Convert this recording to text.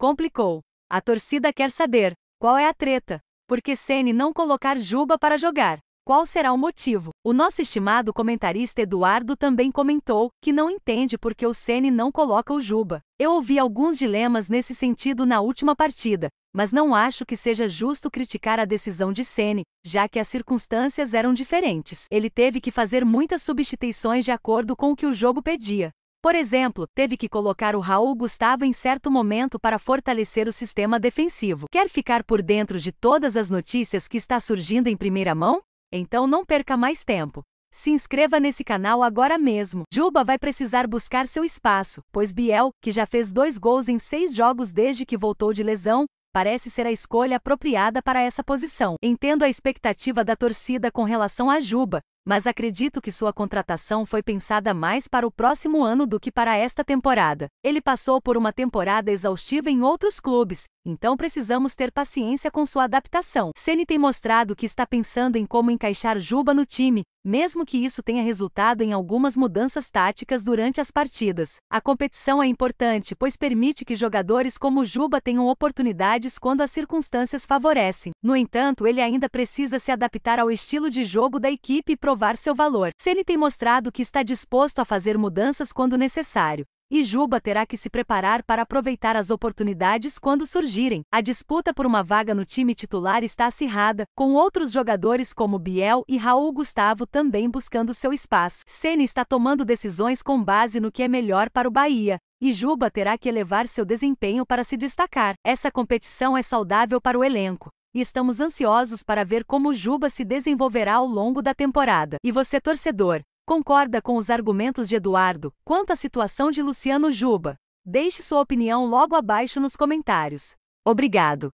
Complicou. A torcida quer saber qual é a treta. Por que Sene não colocar Juba para jogar? Qual será o motivo? O nosso estimado comentarista Eduardo também comentou que não entende por que o Sene não coloca o Juba. Eu ouvi alguns dilemas nesse sentido na última partida, mas não acho que seja justo criticar a decisão de Sene, já que as circunstâncias eram diferentes. Ele teve que fazer muitas substituições de acordo com o que o jogo pedia. Por exemplo, teve que colocar o Raul Gustavo em certo momento para fortalecer o sistema defensivo. Quer ficar por dentro de todas as notícias que está surgindo em primeira mão? Então não perca mais tempo. Se inscreva nesse canal agora mesmo. Juba vai precisar buscar seu espaço, pois Biel, que já fez dois gols em seis jogos desde que voltou de lesão, parece ser a escolha apropriada para essa posição. Entendo a expectativa da torcida com relação a Juba, mas acredito que sua contratação foi pensada mais para o próximo ano do que para esta temporada. Ele passou por uma temporada exaustiva em outros clubes, então precisamos ter paciência com sua adaptação. Ceni tem mostrado que está pensando em como encaixar Juba no time, mesmo que isso tenha resultado em algumas mudanças táticas durante as partidas, a competição é importante pois permite que jogadores como Juba tenham oportunidades quando as circunstâncias favorecem. No entanto, ele ainda precisa se adaptar ao estilo de jogo da equipe e provar seu valor. Ele tem mostrado que está disposto a fazer mudanças quando necessário, e Juba terá que se preparar para aproveitar as oportunidades quando surgirem. A disputa por uma vaga no time titular está acirrada, com outros jogadores como Biel e Raul Gustavo também buscando seu espaço. Ceni está tomando decisões com base no que é melhor para o Bahia, e Juba terá que elevar seu desempenho para se destacar. Essa competição é saudável para o elenco e estamos ansiosos para ver como Juba se desenvolverá ao longo da temporada. E você, torcedor, concorda com os argumentos de Eduardo quanto à situação de Luciano Juba. Deixe sua opinião logo abaixo nos comentários. Obrigado!